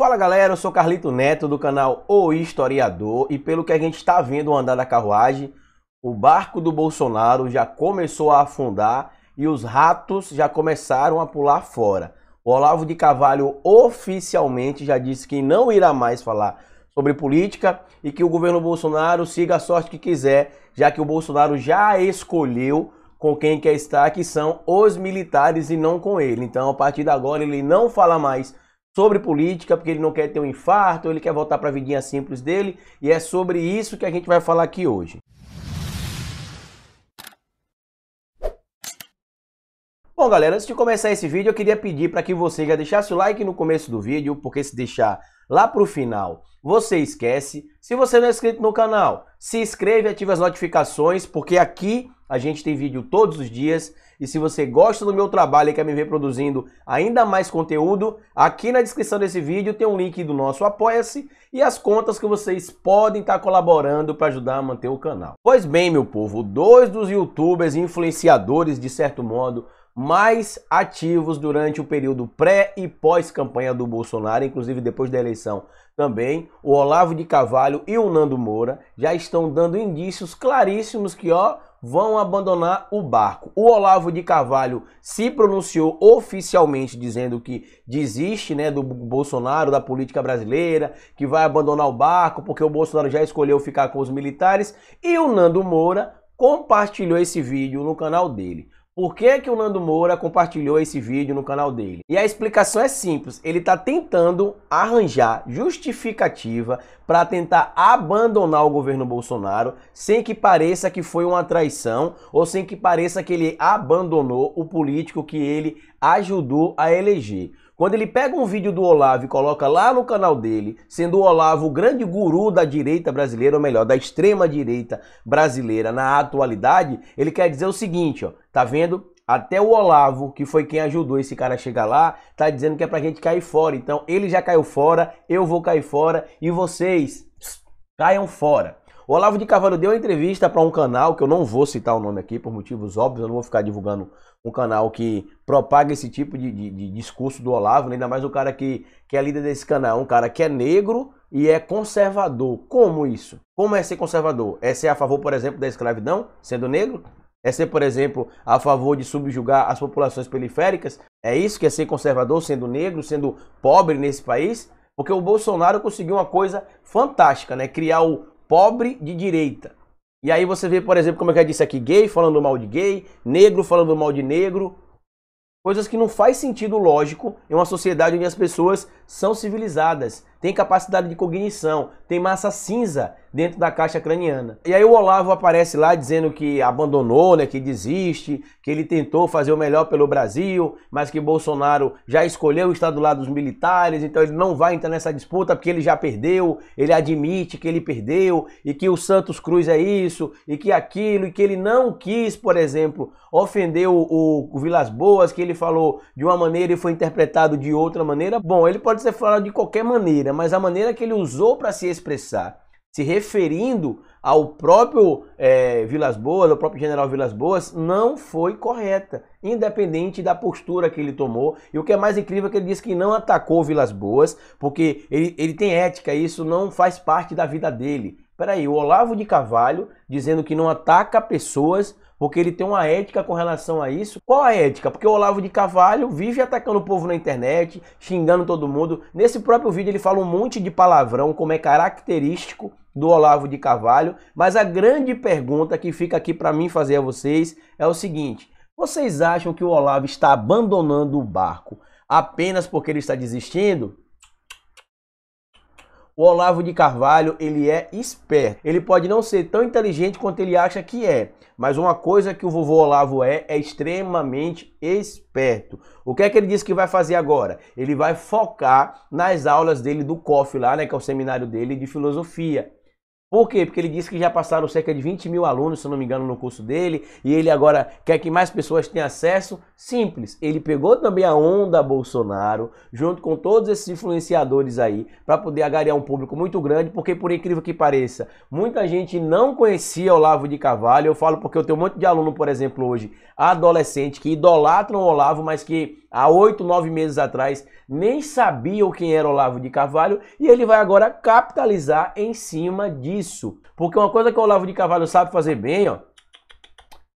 Fala galera, eu sou Carlito Neto do canal O Historiador e pelo que a gente está vendo no andar da carruagem, o barco do Bolsonaro já começou a afundar e os ratos já começaram a pular fora. O Olavo de Carvalho oficialmente já disse que não irá mais falar sobre política e que o governo Bolsonaro siga a sorte que quiser, já que o Bolsonaro já escolheu com quem quer estar, que são os militares e não com ele. Então, a partir de agora, ele não fala mais sobre política, porque ele não quer ter um infarto, ele quer voltar para a vidinha simples dele, e é sobre isso que a gente vai falar aqui hoje. Bom, galera, antes de começar esse vídeo, eu queria pedir para que você já deixasse o like no começo do vídeo, porque se deixar lá para o final, você esquece. Se você não é inscrito no canal, se inscreve e ative as notificações, porque aqui a gente tem vídeo todos os dias. E se você gosta do meu trabalho e quer me ver produzindo ainda mais conteúdo, aqui na descrição desse vídeo tem um link do nosso Apoia-se e as contas que vocês podem estar colaborando para ajudar a manter o canal. Pois bem, meu povo, dois dos youtubers influenciadores, de certo modo, mais ativos durante o período pré e pós-campanha do Bolsonaro, inclusive depois da eleição também, o Olavo de Carvalho e o Nando Moura já estão dando indícios claríssimos que, ó, vão abandonar o barco. O Olavo de Carvalho se pronunciou oficialmente dizendo que desiste, né, do Bolsonaro, da política brasileira, que vai abandonar o barco porque o Bolsonaro já escolheu ficar com os militares, e o Nando Moura compartilhou esse vídeo no canal dele. Por que, que o Nando Moura compartilhou esse vídeo no canal dele? E a explicação é simples, ele está tentando arranjar justificativa para tentar abandonar o governo Bolsonaro sem que pareça que foi uma traição ou sem que pareça que ele abandonou o político que ele ajudou a eleger. Quando ele pega um vídeo do Olavo e coloca lá no canal dele, sendo o Olavo o grande guru da direita brasileira, ou melhor, da extrema direita brasileira na atualidade, ele quer dizer o seguinte, ó, tá vendo? Até o Olavo, que foi quem ajudou esse cara a chegar lá, tá dizendo que é pra gente cair fora. Então, ele já caiu fora, eu vou cair fora e vocês pss, caiam fora. O Olavo de Carvalho deu uma entrevista para um canal, que eu não vou citar o nome aqui por motivos óbvios, eu não vou ficar divulgando um canal que propaga esse tipo de, de, de discurso do Olavo, né? ainda mais o cara que, que é líder desse canal, um cara que é negro e é conservador. Como isso? Como é ser conservador? É ser a favor, por exemplo, da escravidão, sendo negro? É ser, por exemplo, a favor de subjugar as populações periféricas? É isso que é ser conservador, sendo negro, sendo pobre nesse país? Porque o Bolsonaro conseguiu uma coisa fantástica, né? Criar o pobre de direita. E aí você vê, por exemplo, como eu já disse aqui, gay falando mal de gay, negro falando mal de negro. Coisas que não faz sentido lógico em uma sociedade onde as pessoas são civilizadas, tem capacidade de cognição, tem massa cinza dentro da caixa craniana. E aí o Olavo aparece lá dizendo que abandonou, né, que desiste, que ele tentou fazer o melhor pelo Brasil, mas que Bolsonaro já escolheu estar do lado dos militares, então ele não vai entrar nessa disputa porque ele já perdeu, ele admite que ele perdeu e que o Santos Cruz é isso e que aquilo e que ele não quis, por exemplo, ofender o, o, o Vilas Boas, que ele falou de uma maneira e foi interpretado de outra maneira. Bom, ele pode ser falado de qualquer maneira, né? mas a maneira que ele usou para se expressar, se referindo ao próprio é, Vilas Boas, ao próprio general Vilas Boas, não foi correta, independente da postura que ele tomou. E o que é mais incrível é que ele disse que não atacou Vilas Boas, porque ele, ele tem ética, isso não faz parte da vida dele. Peraí, o Olavo de Carvalho dizendo que não ataca pessoas porque ele tem uma ética com relação a isso. Qual a ética? Porque o Olavo de Carvalho vive atacando o povo na internet, xingando todo mundo. Nesse próprio vídeo ele fala um monte de palavrão, como é característico do Olavo de Carvalho, mas a grande pergunta que fica aqui para mim fazer a vocês é o seguinte: vocês acham que o Olavo está abandonando o barco apenas porque ele está desistindo? O Olavo de Carvalho, ele é esperto. Ele pode não ser tão inteligente quanto ele acha que é, mas uma coisa que o vovô Olavo é, é extremamente esperto. O que é que ele disse que vai fazer agora? Ele vai focar nas aulas dele do COF lá, né, que é o seminário dele de filosofia. Por quê? Porque ele disse que já passaram cerca de 20 mil alunos, se não me engano, no curso dele, e ele agora quer que mais pessoas tenham acesso. Simples, ele pegou também a onda Bolsonaro, junto com todos esses influenciadores aí, para poder agariar um público muito grande, porque por incrível que pareça, muita gente não conhecia Olavo de Carvalho. Eu falo porque eu tenho um monte de aluno, por exemplo, hoje, adolescente, que idolatram Olavo, mas que há oito, nove meses atrás, nem sabiam quem era Olavo de Carvalho e ele vai agora capitalizar em cima disso. Porque uma coisa que o Olavo de Carvalho sabe fazer bem, ó,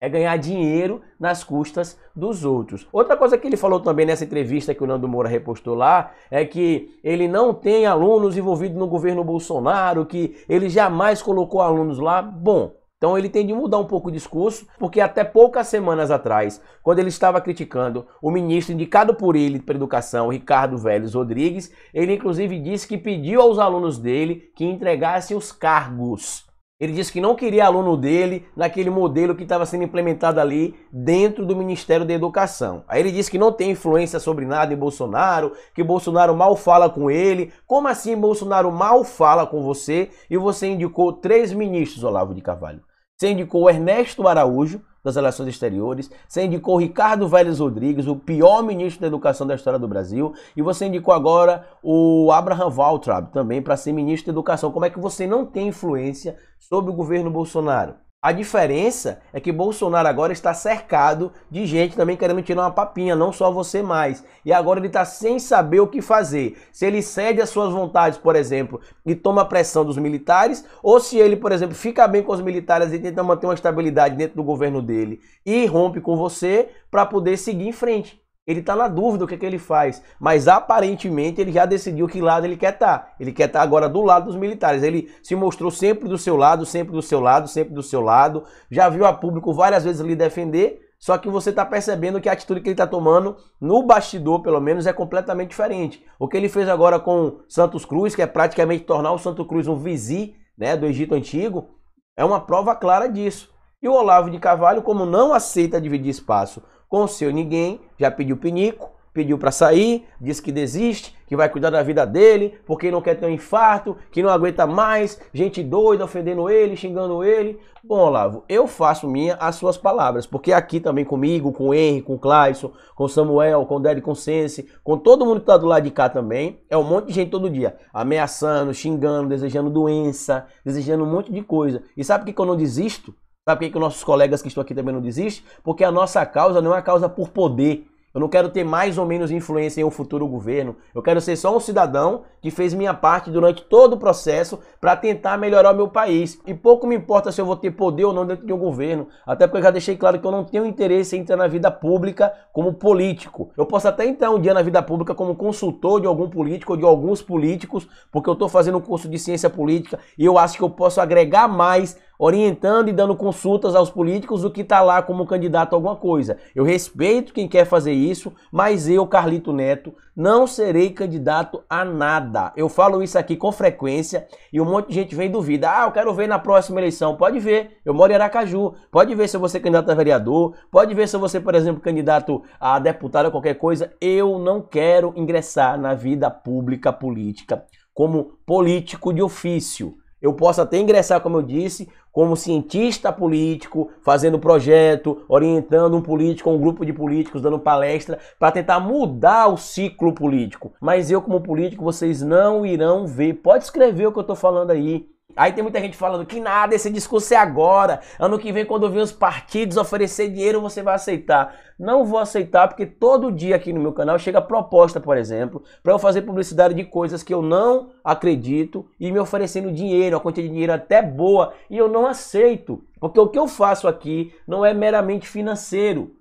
é ganhar dinheiro nas custas dos outros. Outra coisa que ele falou também nessa entrevista que o Nando Moura repostou lá é que ele não tem alunos envolvidos no governo Bolsonaro, que ele jamais colocou alunos lá. Bom, então ele tem de mudar um pouco o discurso, porque até poucas semanas atrás, quando ele estava criticando o ministro indicado por ele para educação, Ricardo Velhos Rodrigues, ele inclusive disse que pediu aos alunos dele que entregassem os cargos. Ele disse que não queria aluno dele naquele modelo que estava sendo implementado ali dentro do Ministério da Educação. Aí ele disse que não tem influência sobre nada em Bolsonaro, que Bolsonaro mal fala com ele. Como assim Bolsonaro mal fala com você e você indicou três ministros, Olavo de Carvalho? Você indicou Ernesto Araújo, das Relações Exteriores, você indicou Ricardo Vélez Rodrigues, o pior ministro da Educação da história do Brasil, e você indicou agora o Abraham Waltraub também para ser ministro da Educação. Como é que você não tem influência sobre o governo Bolsonaro? A diferença é que Bolsonaro agora está cercado de gente também querendo tirar uma papinha, não só você mais. E agora ele está sem saber o que fazer. Se ele cede às suas vontades, por exemplo, e toma pressão dos militares, ou se ele, por exemplo, fica bem com os militares e tenta manter uma estabilidade dentro do governo dele e rompe com você para poder seguir em frente. Ele está na dúvida o que, é que ele faz, mas aparentemente ele já decidiu que lado ele quer estar. Tá. Ele quer estar tá agora do lado dos militares. Ele se mostrou sempre do seu lado, sempre do seu lado, sempre do seu lado. Já viu a público várias vezes lhe defender, só que você está percebendo que a atitude que ele está tomando, no bastidor pelo menos, é completamente diferente. O que ele fez agora com Santos Cruz, que é praticamente tornar o Santos Cruz um vizir né, do Egito Antigo, é uma prova clara disso. E o Olavo de Carvalho, como não aceita dividir espaço com seu ninguém, já pediu pinico, pediu para sair, disse que desiste, que vai cuidar da vida dele, porque não quer ter um infarto, que não aguenta mais, gente doida ofendendo ele, xingando ele. Bom, Olavo, eu faço minha as suas palavras, porque aqui também comigo, com o Henry, com o Clayson, com o Samuel, com o Dede Consense, com todo mundo que tá do lado de cá também, é um monte de gente todo dia, ameaçando, xingando, desejando doença, desejando um monte de coisa. E sabe que que eu não desisto? Sabe por que, que nossos colegas que estão aqui também não desistem? Porque a nossa causa não é uma causa por poder. Eu não quero ter mais ou menos influência em um futuro governo. Eu quero ser só um cidadão que fez minha parte durante todo o processo para tentar melhorar o meu país. E pouco me importa se eu vou ter poder ou não dentro de um governo. Até porque eu já deixei claro que eu não tenho interesse em entrar na vida pública como político. Eu posso até entrar um dia na vida pública como consultor de algum político ou de alguns políticos, porque eu estou fazendo um curso de ciência política e eu acho que eu posso agregar mais orientando e dando consultas aos políticos do que está lá como candidato a alguma coisa. Eu respeito quem quer fazer isso, mas eu, Carlito Neto, não serei candidato a nada. Eu falo isso aqui com frequência e um monte de gente vem duvida. Ah, eu quero ver na próxima eleição. Pode ver, eu moro em Aracaju. Pode ver se eu vou ser candidato a vereador. Pode ver se eu vou ser, por exemplo, candidato a deputado ou qualquer coisa. Eu não quero ingressar na vida pública política como político de ofício. Eu posso até ingressar, como eu disse, como cientista político, fazendo projeto, orientando um político, um grupo de políticos, dando palestra para tentar mudar o ciclo político. Mas eu como político, vocês não irão ver. Pode escrever o que eu estou falando aí. Aí tem muita gente falando que nada, esse discurso é agora. Ano que vem, quando vir os partidos oferecer dinheiro, você vai aceitar. Não vou aceitar, porque todo dia aqui no meu canal chega proposta, por exemplo, para eu fazer publicidade de coisas que eu não acredito e me oferecendo dinheiro, uma quantia de dinheiro até boa, e eu não aceito. Porque o que eu faço aqui não é meramente financeiro.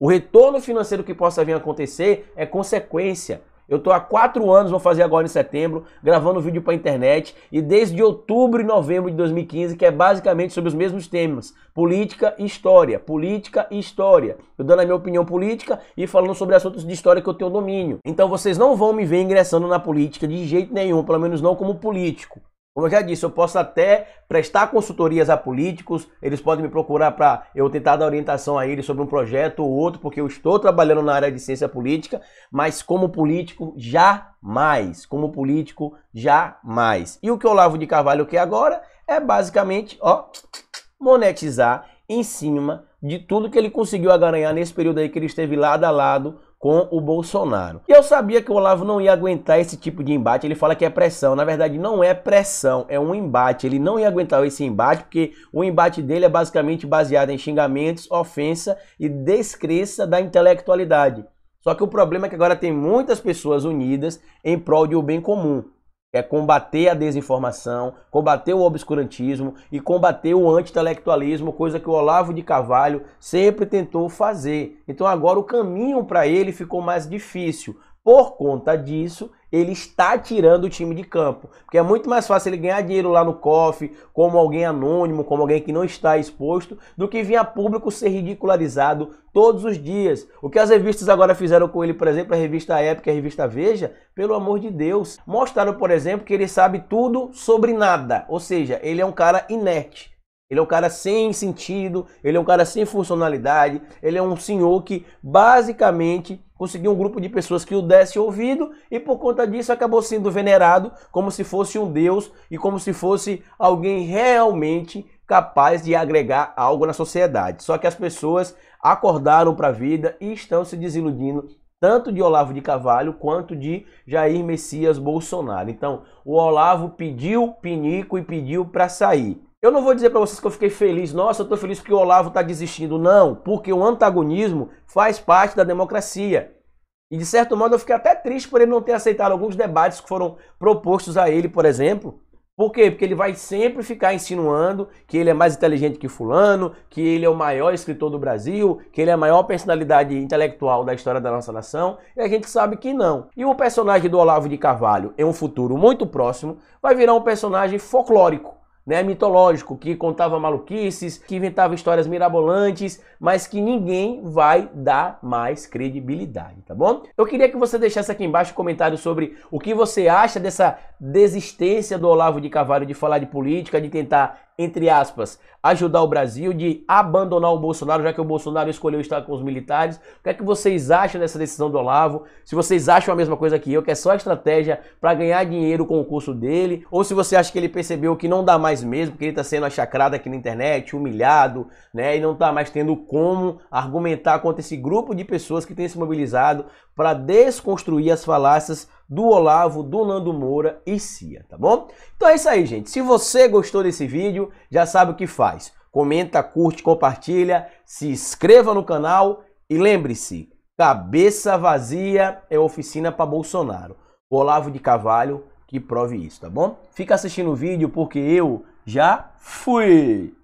O retorno financeiro que possa vir a acontecer é consequência. Eu tô há quatro anos, vou fazer agora em setembro, gravando vídeo para internet e desde outubro e novembro de 2015, que é basicamente sobre os mesmos temas: política e história, política e história. Eu dando a minha opinião política e falando sobre assuntos de história que eu tenho domínio. Então vocês não vão me ver ingressando na política de jeito nenhum, pelo menos não como político. Como eu já disse, eu posso até prestar consultorias a políticos, eles podem me procurar para eu tentar dar orientação a eles sobre um projeto ou outro, porque eu estou trabalhando na área de ciência política, mas como político, jamais. Como político, jamais. E o que o Olavo de Carvalho quer agora é basicamente ó, monetizar em cima de tudo que ele conseguiu agarrar nesse período aí que ele esteve lado a lado com o Bolsonaro. E eu sabia que o Olavo não ia aguentar esse tipo de embate. Ele fala que é pressão. Na verdade, não é pressão, é um embate. Ele não ia aguentar esse embate, porque o embate dele é basicamente baseado em xingamentos, ofensa e descrença da intelectualidade. Só que o problema é que agora tem muitas pessoas unidas em prol de um bem comum é combater a desinformação, combater o obscurantismo e combater o antitelectualismo, coisa que o Olavo de Carvalho sempre tentou fazer. Então agora o caminho para ele ficou mais difícil. Por conta disso, ele está tirando o time de campo. Porque é muito mais fácil ele ganhar dinheiro lá no cofre como alguém anônimo, como alguém que não está exposto, do que vir a público ser ridicularizado todos os dias. O que as revistas agora fizeram com ele, por exemplo, a revista Época e a revista Veja, pelo amor de Deus. Mostraram, por exemplo, que ele sabe tudo sobre nada. Ou seja, ele é um cara inerte. Ele é um cara sem sentido, ele é um cara sem funcionalidade, ele é um senhor que basicamente conseguiu um grupo de pessoas que o desse ouvido e por conta disso acabou sendo venerado como se fosse um deus e como se fosse alguém realmente capaz de agregar algo na sociedade. Só que as pessoas acordaram para a vida e estão se desiludindo tanto de Olavo de Carvalho quanto de Jair Messias Bolsonaro. Então, o Olavo pediu pinico e pediu para sair. Eu não vou dizer para vocês que eu fiquei feliz, nossa, eu estou feliz porque o Olavo está desistindo. Não, porque o antagonismo faz parte da democracia. E de certo modo eu fiquei até triste por ele não ter aceitado alguns debates que foram propostos a ele, por exemplo. Por quê? Porque ele vai sempre ficar insinuando que ele é mais inteligente que Fulano, que ele é o maior escritor do Brasil, que ele é a maior personalidade intelectual da história da nossa nação, e a gente sabe que não. E o personagem do Olavo de Carvalho, em um futuro muito próximo, vai virar um personagem folclórico né, mitológico, que contava maluquices, que inventava histórias mirabolantes, mas que ninguém vai dar mais credibilidade, tá bom? Eu queria que você deixasse aqui embaixo um comentário sobre o que você acha dessa desistência do Olavo de Carvalho de falar de política, de tentar entre aspas, ajudar o Brasil, de abandonar o Bolsonaro, já que o Bolsonaro escolheu estar com os militares. O que é que vocês acham dessa decisão do Olavo? Se vocês acham a mesma coisa que eu, que é só estratégia para ganhar dinheiro com o curso dele, ou se você acha que ele percebeu que não dá mais mesmo, que ele está sendo achacrado aqui na internet, humilhado, né, e não está mais tendo como argumentar contra esse grupo de pessoas que tem se mobilizado para desconstruir as falácias do Olavo, do Nando Moura e Cia, tá bom? Então é isso aí, gente. Se você gostou desse vídeo, já sabe o que faz. Comenta, curte, compartilha, se inscreva no canal e lembre-se, cabeça vazia é oficina para Bolsonaro. O Olavo de Cavalho que prove isso, tá bom? Fica assistindo o vídeo porque eu já fui!